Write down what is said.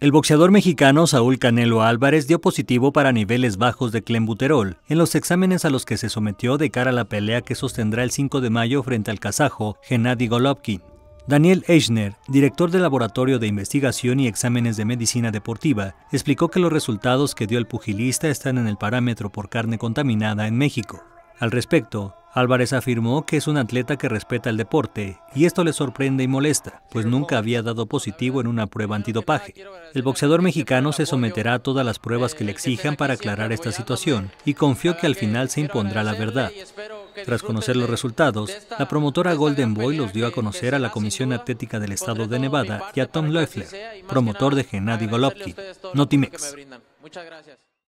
El boxeador mexicano Saúl Canelo Álvarez dio positivo para niveles bajos de clenbuterol en los exámenes a los que se sometió de cara a la pelea que sostendrá el 5 de mayo frente al kazajo Gennady Golovkin. Daniel Eichner, director del Laboratorio de Investigación y Exámenes de Medicina Deportiva, explicó que los resultados que dio el pugilista están en el parámetro por carne contaminada en México. Al respecto, Álvarez afirmó que es un atleta que respeta el deporte y esto le sorprende y molesta, pues nunca había dado positivo en una prueba antidopaje. El boxeador mexicano se someterá a todas las pruebas que le exijan para aclarar esta situación y confió que al final se impondrá la verdad. Tras conocer los resultados, la promotora Golden Boy los dio a conocer a la Comisión Atlética del Estado de Nevada y a Tom Loeffler, promotor de Gennady Golovkin. Notimex. Muchas gracias.